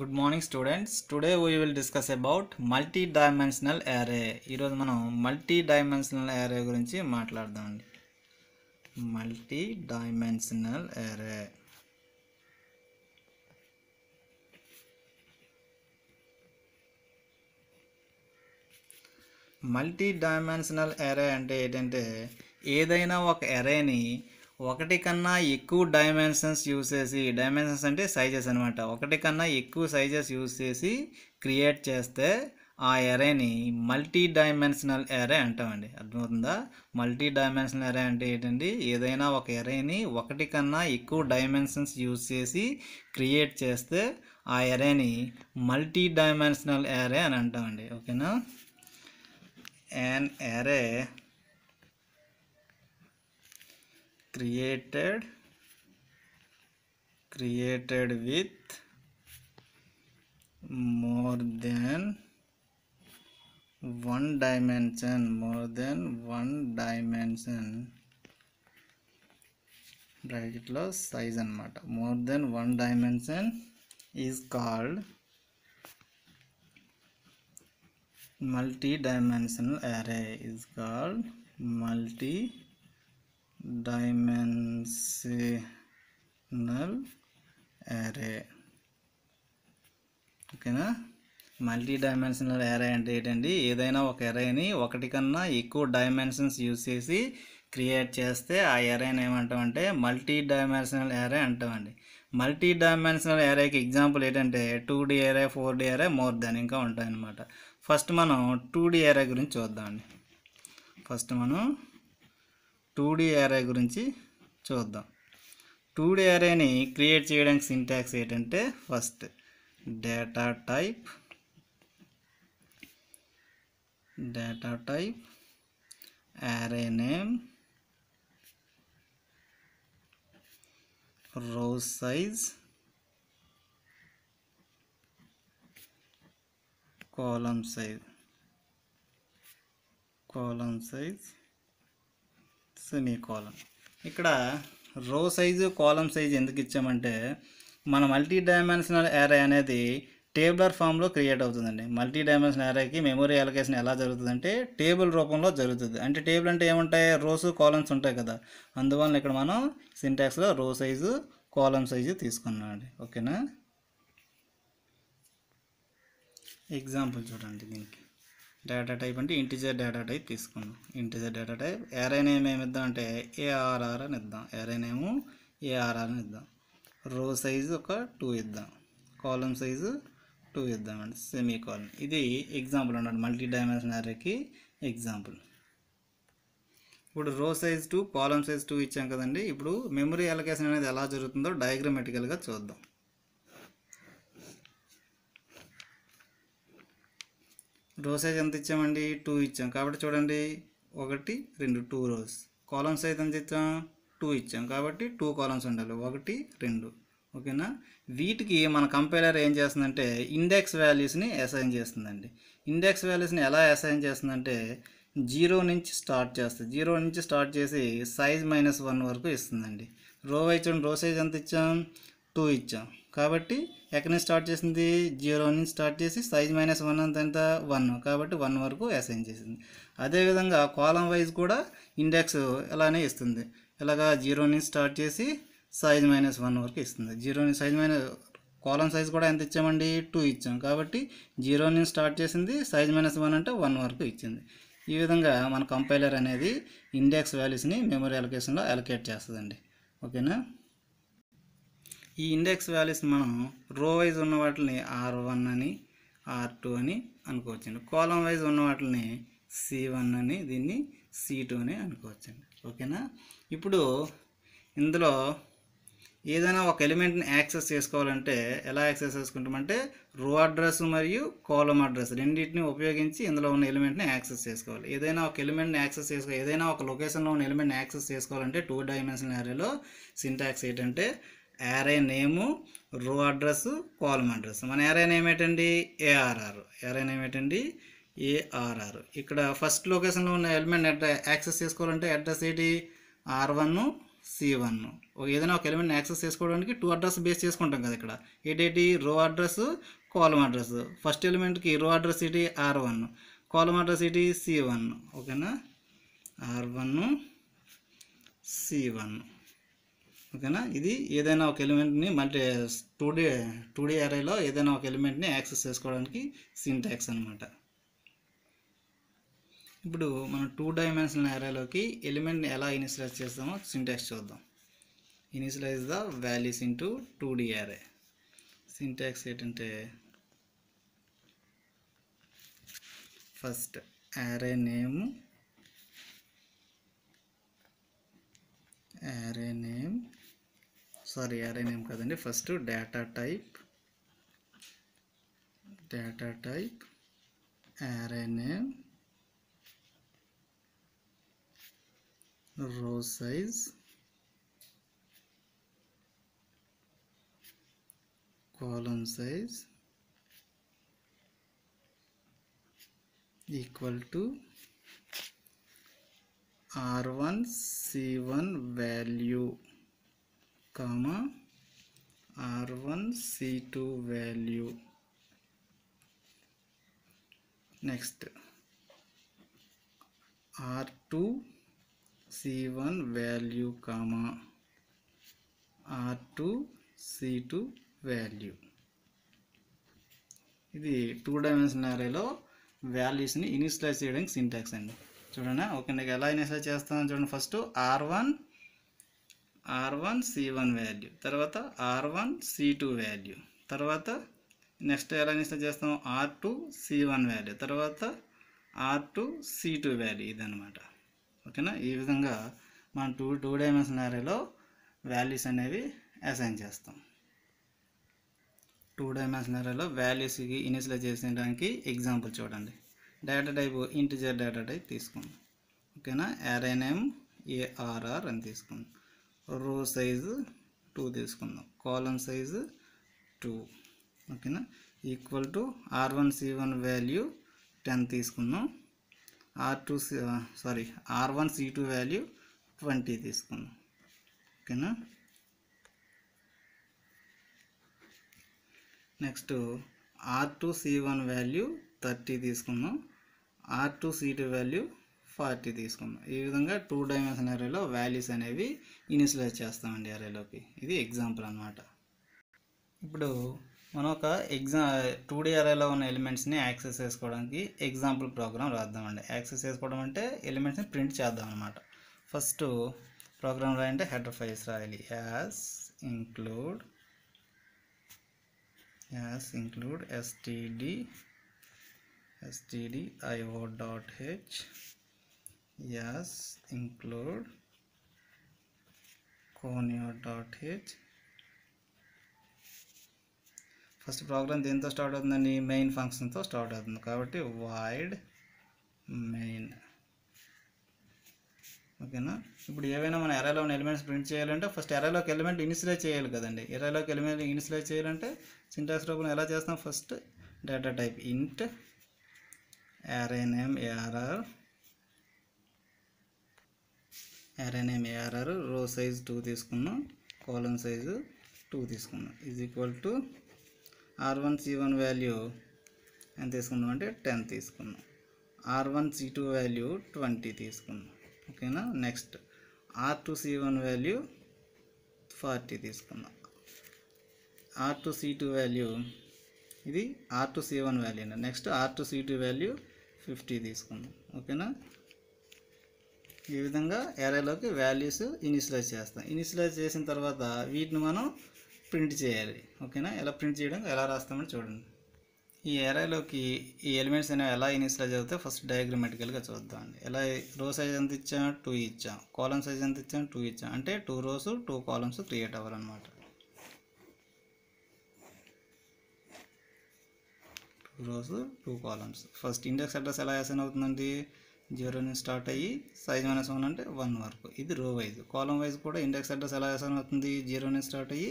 good morning students today we will discuss about multi dimensional array ఈరోజు మనం multi dimensional array గురించి మాట్లాడదామండి multi dimensional array multi dimensional array అంటే ఏంటంటే ఏదైనా ఒక ఎరేని ఒకటి కన్నా ఎక్కువ డైమెన్షన్స్ యూజ్ చేసి డైమెన్షన్స్ అంటే సైజెస్ అనమాట ఒకటి కన్నా ఎక్కువ సైజెస్ యూజ్ చేసి క్రియేట్ చేస్తే ఆ ఎరేని మల్టీ డైమెన్షనల్ ఎరే అంటామండి అర్థమవుతుందా మల్టీ డైమెన్షనల్ ఎరే అంటే ఏంటండి ఏదైనా ఒక ఎరేని ఒకటి కన్నా ఎక్కువ డైమెన్షన్స్ యూజ్ చేసి క్రియేట్ చేస్తే ఆ ఎరేని మల్టీ డైమెన్షనల్ ఎరే అని అంటామండి ఓకేనా an array created created with more than one dimension more than one dimension బ్రాకెట్లో సైజ్ అనమాట more than one dimension is called multi dimensional array is called multi dimensional array ఓకేనా multi dimensional array అంటే ఏంటండి ఏదైనా ఒక ఎరేని ఒకటి కన్నా ఎక్కువ డైమెన్షన్స్ యూజ్ చేసి క్రియేట్ చేస్తే ఆ ఎరేని ఏమంటామంటే మల్టీ డైమెన్షనల్ ఎరే అంటామండి మల్టీ డైమెన్షనల్ ఎరేకి ఎగ్జాంపుల్ ఏంటంటే two D array four D array more than ఇంకా ఉంటాయన్నమాట ఫస్ట్ మనం టూ డి ఎరే గురించి చూద్దామండి ఫస్ట్ మనం టూ డీ యారే గురించి చూద్దాం టూ డీ యారేని క్రియేట్ చేయడానికి సింటాక్స్ ఏంటంటే first data type data type array name row size column size column size semicolon ఇక్కడ రో సైజు కాలం సైజు ఎందుకు ఇచ్చామంటే మన మల్టీ డైమెన్షనల్ యారే అనేది టేబులర్ ఫామ్లో క్రియేట్ అవుతుందండి మల్టీ డైమెన్షనల్ యారేకి మెమొరీ అలొకేషన్ ఎలా జరుగుతుందంటే టేబుల్ రూపంలో జరుగుతుంది అంటే టేబుల్ అంటే ఏముంటాయి రోజు కాలమ్స్ ఉంటాయి కదా అందువల్ల ఇక్కడ మనం సింటాక్స్లో రో సైజు కాలం సైజు తీసుకున్నాం అండి ఓకేనా ఎగ్జాంపుల్ చూడండి దీనికి డేటా టైప్ అంటే ఇంటిజర్ డేటా టైప్ తీసుకుందాం integer data type array name ఏమి ఇద్దాం అంటే ఏఆర్ఆర్ అని ఇద్దాం ఏరే నేము ఏఆర్ఆర్ అని ఇద్దాం రో సైజు ఒక టూ ఇద్దాం కాలం సైజు టూ ఇద్దామండి సెమీ కాలం ఇది ఎగ్జాంపుల్ అన్నాడు మల్టీ డైమెన్షన్ ఏరేకి ఎగ్జాంపుల్ ఇప్పుడు row size two column size two ఇచ్చాం కదండి ఇప్పుడు మెమరీ అలకేషన్ అనేది ఎలా జరుగుతుందో డయాగ్రమెటికల్గా చూద్దాం డోసేజ్ ఎంత ఇచ్చామండి టూ ఇచ్చాం కాబట్టి చూడండి ఒకటి రెండు టూ రోస్ కాలమ్స్ అయితే ఎంత ఇచ్చాం టూ ఇచ్చాం కాబట్టి టూ కాలమ్స్ ఉండాలి ఒకటి రెండు ఓకేనా వీటికి మన కంపైలర్ ఏం చేస్తుందంటే ఇండెక్స్ వాల్యూస్ని అసైన్ చేస్తుందండి ఇండెక్స్ వాల్యూస్ని ఎలా అసైన్ చేస్తుందంటే జీరో నుంచి స్టార్ట్ చేస్తుంది జీరో నుంచి స్టార్ట్ చేసి సైజ్ మైనస్ వన్ వరకు ఇస్తుందండి రో ఇచ్చాం రో సైజ్ ఎంత ఇచ్చాం టూ ఇచ్చాం కాబట్టి ఎక్కడి నుంచి స్టార్ట్ చేసింది జీరో నుంచి స్టార్ట్ చేసి సైజ్ మైనస్ వన్ అంత వన్ కాబట్టి వన్ వరకు అసైన్ చేసింది అదేవిధంగా కాలం వైజ్ కూడా ఇండెక్స్ ఇలానే ఇస్తుంది ఇలాగా జీరో నుంచి స్టార్ట్ చేసి సైజ్ మైనస్ వన్ వరకు ఇస్తుంది జీరో నుంచి సైజ్ మైనస్ కాలం సైజ్ కూడా ఎంత ఇచ్చామండి టూ ఇచ్చాం కాబట్టి జీరో నుంచి స్టార్ట్ చేసింది సైజ్ మైనస్ వన్ అంటే వన్ వరకు ఇచ్చింది ఈ విధంగా మన కంపైలర్ అనేది ఇండెక్స్ వాల్యూస్ని మెమరీ అలొకేషన్లో అలొకేట్ చేస్తుందండి ఓకేనా ఈ ఇండెక్స్ వాల్యూస్ని మనం రో వైజ్ ఉన్న వాటిని ఆర్ వన్ అని ఆర్ టూ అని అనుకోవచ్చండి కాలం వైజ్ ఉన్న వాటిని సి వన్ అని దీన్ని సి టూ అని అనుకోవచ్చండి ఓకేనా ఇప్పుడు ఇందులో ఏదైనా ఒక ఎలిమెంట్ని యాక్సెస్ చేసుకోవాలంటే ఎలా యాక్సెస్ చేసుకుంటామంటే రో అడ్రస్ మరియు కాలం అడ్రస్ రెండింటిని ఉపయోగించి ఇందులో ఉన్న ఎలిమెంట్ని యాక్సెస్ చేసుకోవాలి ఏదైనా ఒక ఎలిమెంట్ని యాక్సెస్ చేసుకో ఏదైనా ఒక లొకేషన్లో ఉన్న ఎలిమెంట్ని యాక్సెస్ చేసుకోవాలంటే టూ డైమెన్షన్ ఏరియాలో సింటాక్స్ ఏంటంటే array name row address column address మన యారే నేమ్ ఏంటండి ఏఆర్ఆర్ యారే నేమ్ ఏంటండి ఏఆర్ఆర్ ఇక్కడ ఫస్ట్ లొకేషన్లో ఉన్న ఎలిమెంట్ అడ్ర యాక్సెస్ చేసుకోవాలంటే అడ్రస్ ఏంటి ఆర్ వన్ సి వన్ ఏదైనా ఒక ఎలిమెంట్ యాక్సెస్ చేసుకోవడానికి టూ అడ్రస్ బేస్ చేసుకుంటాం కదా ఇక్కడ ఏంటి row address column address first ఎలిమెంట్కి రో అడ్రస్ ఏంటి ఆర్ వన్ కాలం అడ్రస్ ఏంటి సి వన్ ఓకేనా ఆర్ వన్ సి వన్ ఓకేనా ఇది ఏదైనా ఒక ఎలిమెంట్ని multi two D two D అరేలో ఏదైనా ఒక ఎలిమెంట్ని యాక్సెస్ చేసుకోవడానికి సింటాక్స్ అనమాట ఇప్పుడు మనం టూ డైమెన్షనల్ అరేలోకి ఎలిమెంట్ని ఎలా ఇనిషియలైజ్ చేస్తామో సింటాక్స్ చూద్దాం initialise the values into two D array syntax ఏంటంటే first array name array name sorry array name కదండి first data type data type array name row size column size equal to r1 c1 value comma R one C two value next R two C one value comma R two C two value ఇది two dimension అరేలో వాల్యూస్ని initialise చేయడానికి syntax అండి చూడండి okay నాకు ఎలా initialise చేస్తాను చూడండి first R one R one C one value తర్వాత R one C two value తర్వాత నెక్స్ట్ ఎలా ఇన్స్టాల్ చేస్తాం R two C one value తర్వాత R two C two value ఇదనమాట ఓకేనా ఈ విధంగా మనం టూ టూ డైమెన్షన్ అరేలో వాల్యూస్ అనేవి అసైన్ చేస్తాం టూ డైమెన్షన్ అరేలో వాల్యూస్కి ఇనిషియలైజ్ చేసేయడానికి ఎగ్జాంపుల్ చూడండి data type integer data type తీసుకుందాం ఓకేనా ఆర్ఎన్ఎం నేమ్ ఏఆర్ఆర్ అని తీసుకుందాం రో సైజు టూ తీసుకుందాం కాలం సైజు టూ ఓకేనా equal to R one C one value ten తీసుకుందాం R two sorry R one C two value twenty తీసుకుందాం ఓకేనా next R two C one value thirty తీసుకుందాం R two C two value forty తీసుకుందాం ఈ విధంగా two dimension అరేలో values అనేవి initialise చేస్తామండి అరేలోకి ఇది ఎగ్జాంపుల్ అనమాట ఇప్పుడు మనం ఒక ఎగ్జా టూ డీ అరేలో ఉన్న ఎలిమెంట్స్ని యాక్సెస్ చేసుకోవడానికి ఎగ్జాంపుల్ ప్రోగ్రామ్ రాద్దామండి యాక్సెస్ చేసుకోవడం అంటే ఎలిమెంట్స్ని ప్రింట్ చేద్దాం అనమాట ఫస్ట్ ప్రోగ్రామ్ రాయంటే హెడర్ ఫైల్స్ రాయాలి hash include hash include STD dot H yes include conio.h first program దేంతో స్టార్ట్ అవుతుందండి మెయిన్ ఫంక్షన్తో స్టార్ట్ అవుతుంది కాబట్టి వైడ్ మెయిన్ ఓకేనా ఇప్పుడు ఏవైనా మన ఎరేలో ఉన్న ఎలిమెంట్స్ ప్రింట్ చేయాలంటే ఫస్ట్ ఎరేలోకి ఎలిమెంట్ ఇనిషియలైజ్ చేయాలి కదండి ఎరేలోకి ఎలిమెంట్ ఇనిషియలైజ్ చేయాలంటే సింటాక్స్ రూపంలో ఎలా చేస్తాం first data type int array name ARR array name ARR row size two తీసుకున్నాం కాలం సైజు టూ తీసుకున్నాం is equal to R one C one value ఎంత తీసుకున్నాం అంటే టెన్ తీసుకున్నాం R one C two value twenty తీసుకున్నాం ఓకేనా next R two C one value forty తీసుకున్నాం R two C two value ఇది R two C one value next R two C two value fifty తీసుకుందాం ఓకేనా ఈ విధంగా యారేలోకి వాల్యూస్ ఇనిషియలైజ్ చేస్తాం ఇనిషియలైజ్ చేసిన తర్వాత వీటిని మనం ప్రింట్ చేయాలి ఓకేనా ఎలా ప్రింట్ చేయడం ఎలా రాస్తామని చూడండి ఈ ఏరాలోకి ఈ ఎలిమెంట్స్ అనేవి ఎలా ఇనిషియలైజ్ అవుతాయి ఫస్ట్ డయాగ్రమెటికల్గా చూద్దాం ఎలా రో సైజ్ ఎంత ఇచ్చాం టూ ఇచ్చాం కాలమ్ సైజ్ ఎంత ఇచ్చాం టూ ఇచ్చాం అంటే two rows two columns create అవ్వాలన్నమాట two rows two columns first index address ఎలా అసైన్ అవుతుందండి జీరో నుంచి స్టార్ట్ అయ్యి సైజ్ మైనస్ వన్ అంటే వన్ వరకు ఇది రో వైజ్ కాలం వైజ్ కూడా ఇండెక్స్ అడ్రస్ ఎలా వేసాను అవుతుంది జీరో నుంచి స్టార్ట్ అయ్యి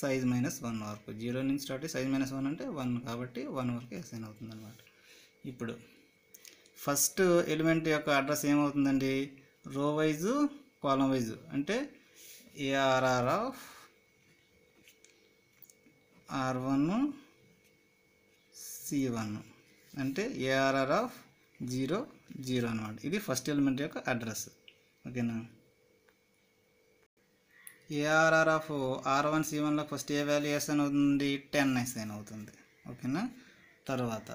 సైజ్ మైనస్ వన్ వరకు జీరో నుంచి స్టార్ట్ అయ్యి సైజ్ మైనస్ వన్ అంటే వన్ కాబట్టి వన్ వరకు ఎస్ఐన్ అవుతుంది అనమాట ఇప్పుడు ఫస్ట్ ఎలిమెంట్ యొక్క అడ్రస్ ఏమవుతుందండి రో వైజ్ కాలం వైజ్ అంటే ARR of R one C one అంటే ఏఆర్ఆర్ ఆఫ్ జీరో జీరో అనమాట ఇది ఫస్ట్ ఎలిమెంట్ యొక్క అడ్రస్ ఓకేనా ARR of R one C వన్లో ఫస్ట్ ఏ వాల్యూ ఎస్ అవుతుంది టెన్ ఎస్ అని అవుతుంది ఓకేనా తర్వాత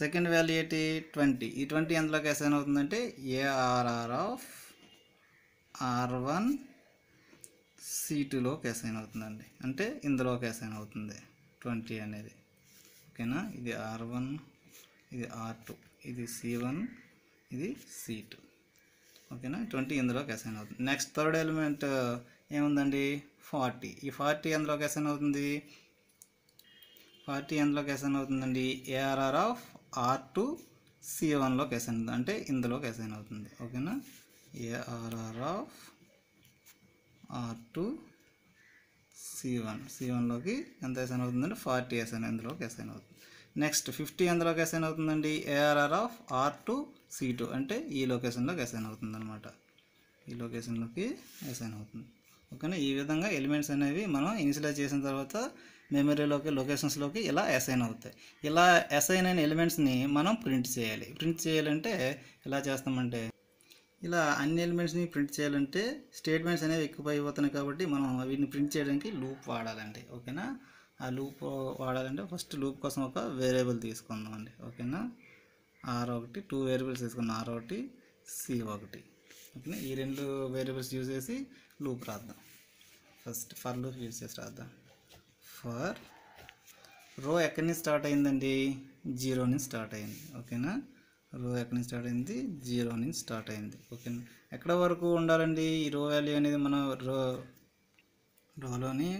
సెకండ్ వాల్యూ ఏంటి ట్వంటీ ఈ ట్వంటీ ఎంతలోకి ఎస్ అవుతుందంటే ARR of R one C టూలోకి అవుతుందండి అంటే ఇందులోకి అసైన్ అవుతుంది ట్వంటీ అనేది ఓకేనా ఇది ఆర్ వన్ ఇది ఆర్ టూ ఇది సి వన్ ఇది సి టూ ఓకేనా ట్వంటీ ఇందులోకి అసైన్ అవుతుంది నెక్స్ట్ థర్డ్ ఎలిమెంట్ ఏముందండి ఫార్టీ ఈ ఫార్టీ ఎందులోకి అసైన్ అవుతుంది ఫార్టీ ఎందులోకి అసైన్ అవుతుందండి ARR of R two C వన్లోకి అసైన్ అవుతుంది అంటే ఇందులోకి అసైన్ అవుతుంది ఓకేనా ARR of R two C one C వన్లోకి ఎంత అసైన్ అవుతుందంటే ఫార్టీ అసైన్ ఇందులోకి అసైన్ అవుతుంది నెక్స్ట్ ఫిఫ్టీ ఎందులోకి అసైన్ అవుతుందండి ARR of R two C two అంటే ఈ లొకేషన్లోకి అసైన్ అవుతుంది అనమాట ఈ లొకేషన్లోకి అసైన్ అవుతుంది ఓకేనా ఈ విధంగా ఎలిమెంట్స్ అనేవి మనం ఇనిషియలైజ్ చేసిన తర్వాత మెమరీలోకి లొకేషన్స్లోకి ఇలా అసైన్ అవుతాయి ఇలా అసైన్ అయిన ఎలిమెంట్స్ని మనం ప్రింట్ చేయాలి ప్రింట్ చేయాలంటే ఎలా చేస్తామంటే ఇలా అన్ని ఎలిమెంట్స్ని ప్రింట్ చేయాలంటే స్టేట్మెంట్స్ అనేవి ఎక్కువ అయిపోతున్నాయి కాబట్టి మనం వీటిని ప్రింట్ చేయడానికి లూప్ వాడాలండి ఓకేనా ఆ లూప్ వాడాలంటే ఫస్ట్ లూప్ కోసం ఒక వేరియబుల్ తీసుకుందాం అండి ఓకేనా ఆర్ ఒకటి టూ వేరియబుల్స్ తీసుకుందాం ఆర్ ఒకటి సి ఒకటి ఓకేనా ఈ రెండు వేరియబుల్స్ యూజ్ చేసి లూప్ రాద్దాం ఫస్ట్ ఫర్ లూప్ యూజ్ చేసి రాద్దాం ఫర్ రో ఎక్కడి నుంచి స్టార్ట్ అయిందండి జీరో నుంచి స్టార్ట్ అయింది ఓకేనా రో ఎక్కడి నుంచి స్టార్ట్ అయింది జీరో నుంచి స్టార్ట్ అయింది ఓకేనా ఎక్కడ వరకు ఉండాలండి ఈ రో వాల్యూ అనేది మనం రో రోలోని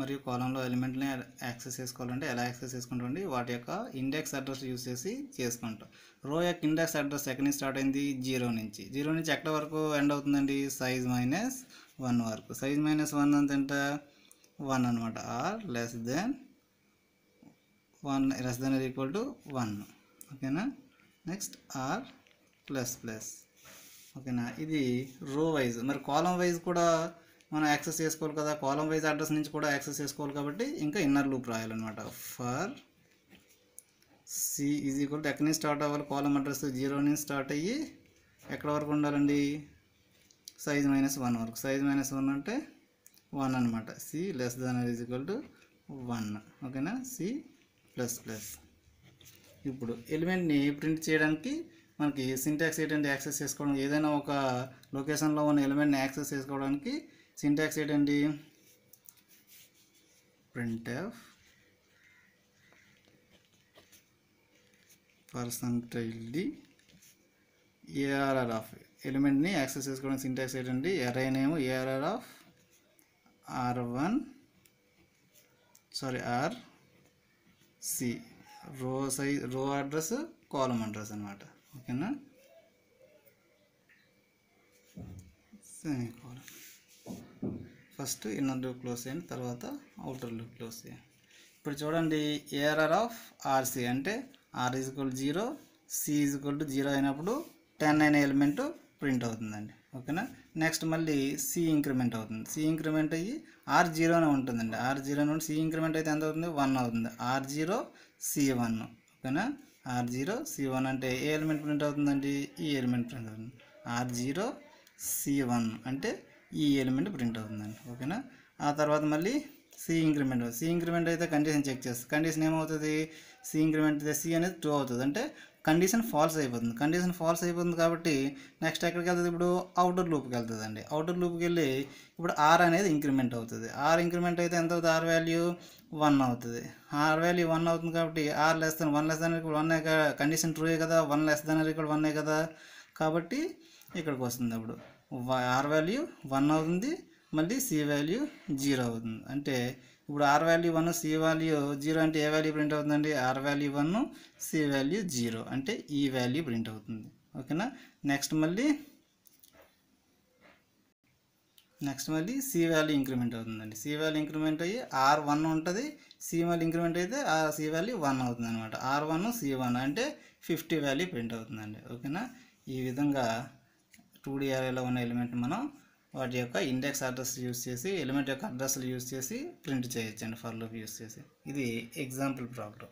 మరియు కాలంలో ఎలిమెంట్ని యాక్సెస్ చేసుకోవాలంటే ఎలా యాక్సెస్ చేసుకుంటామండి వాటి యొక్క ఇండెక్స్ అడ్రస్ యూస్ చేసి చేసుకుంటాం రో యొక్క ఇండెక్స్ అడ్రస్ ఎక్కడి నుంచి స్టార్ట్ అయింది జీరో నుంచి జీరో నుంచి ఎక్కడ వరకు ఎండ్ అవుతుందండి సైజ్ మైనస్ వన్ వరకు సైజ్ మైనస్ వన్ అంత వన్ అనమాట R less than one less than equal to one ఓకేనా నెక్స్ట్ ఆర్ ప్లస్ ప్లస్ ఓకేనా ఇది రో వైజ్ మరి కాలం వైజ్ కూడా మనం యాక్సెస్ చేసుకోవాలి కదా కాలం వైజ్ అడ్రస్ నుంచి కూడా యాక్సెస్ చేసుకోవాలి కాబట్టి ఇంకా ఇన్నర్ లూప్ రాయాలన్నమాట for C is equal to ఎక్కడి నుంచి స్టార్ట్ అవ్వాలి కాలం అడ్రస్ జీరో నుంచి స్టార్ట్ అయ్యి ఎక్కడ వరకు ఉండాలండి సైజ్ మైనస్ వన్ వరకు సైజ్ మైనస్ వన్ అంటే వన్ అనమాట C less than is equal to one ఓకేనా సి ప్లస్ ప్లస్ ఇప్పుడు ఎలిమెంట్ని ప్రింట్ చేయడానికి మనకి సింటాక్స్ ఏంటంటే యాక్సెస్ చేసుకోవడం ఏదైనా ఒక లొకేషన్లో ఉన్న ఎలిమెంట్ని యాక్సెస్ చేసుకోవడానికి సింటాక్స్ ఏంటండి printf percentile D ARR of ఎలిమెంట్ని యాక్సెస్ చేసుకోవడం సింటాక్స్ ఏంటండి array name ARR of R one sorry R C row size row address column address అనమాట ఓకేనా column first inner loop close చేయండి తర్వాత అవుటర్ లూప్ క్లోజ్ చేయండి ఇప్పుడు చూడండి ఏఆర్ఆర్ ఆఫ్ ఆర్సి అంటే R is equal zero C is equal to zero అయినప్పుడు ten అయిన ఎలిమెంట్ ప్రింట్ అవుతుందండి ఓకేనా నెక్స్ట్ మళ్ళీ సి ఇంక్రిమెంట్ అవుతుంది సి ఇంక్రిమెంట్ అయ్యి ఆర్ జీరోనే ఉంటుందండి ఆర్ జీరో నుండి సి ఇంక్రిమెంట్ అయితే ఎంత అవుతుంది వన్ అవుతుంది ఆర్ జీరో సి వన్ ఓకేనా ఆర్ జీరో సి వన్ అంటే ఏ ఎలిమెంట్ ప్రింట్ అవుతుందండి ఈ ఎలిమెంట్ ప్రింట్ అవుతుంది ఆర్ జీరో సి వన్ అంటే ఈ ఎలిమెంట్ ప్రింట్ అవుతుందండి ఓకేనా ఆ తర్వాత మళ్ళీ సి ఇంక్రిమెంట్ సి ఇంక్రిమెంట్ అయితే కండిషన్ చెక్ చేస్తుంది కండిషన్ ఏమవుతుంది సి ఇంక్రిమెంట్ అయితే సి అనేది టూ అవుతుంది అంటే కండిషన్ ఫాల్స్ అయిపోతుంది కండిషన్ ఫాల్స్ అయిపోతుంది కాబట్టి నెక్స్ట్ ఎక్కడికి వెళ్తుంది ఇప్పుడు అవుటర్ లూప్కి వెళ్తుంది అండి అవుటర్ లూప్కి వెళ్ళి ఇప్పుడు ఆర్ అనేది ఇంక్రిమెంట్ అవుతుంది ఆర్ ఇంక్రిమెంట్ అయితే ఎంత అవుతుంది ఆర్ వాల్యూ వన్ అవుతుంది ఆర్ వాల్యూ వన్ అవుతుంది కాబట్టి R less than one less దాని ఇక్కడ వన్ కండిషన్ ట్రూయే కదా వన్ లెస్ దాని ఇక్కడ వన్ కదా కాబట్టి ఇక్కడికి వస్తుంది అప్పుడు ఆర్ వాల్యూ వన్ అవుతుంది మళ్ళీ సి వాల్యూ జీరో అవుతుంది అంటే ఇప్పుడు R value one C value zero అంటే ఏ వాల్యూ ప్రింట్ అవుతుందండి R value one C value zero అంటే ఈ వాల్యూ ప్రింట్ అవుతుంది ఓకేనా నెక్స్ట్ మళ్ళీ నెక్స్ట్ మళ్ళీ సి వాల్యూ ఇంక్రిమెంట్ అవుతుందండి సి వాల్యూ ఇంక్రిమెంట్ అయ్యి ఆర్ వన్ ఉంటుంది సి మళ్ళీ ఇంక్రిమెంట్ అయితే ఆ సి వాల్యూ వన్ అవుతుంది అనమాట ఆర్ వన్ సి వన్ అంటే ఫిఫ్టీ వాల్యూ ప్రింట్ అవుతుందండి ఓకేనా ఈ విధంగా టూ డి ఆర్ఏలో ఉన్న ఎలిమెంట్ మనం వాటి యొక్క ఇండెక్స్ అడ్రస్ యూస్ చేసి ఎలిమెంట్ యొక్క అడ్రస్లు యూజ్ చేసి ప్రింట్ చేయొచ్చండి ఫర్ లూప్ యూస్ చేసి ఇది ఎగ్జాంపుల్ ప్రాబ్లం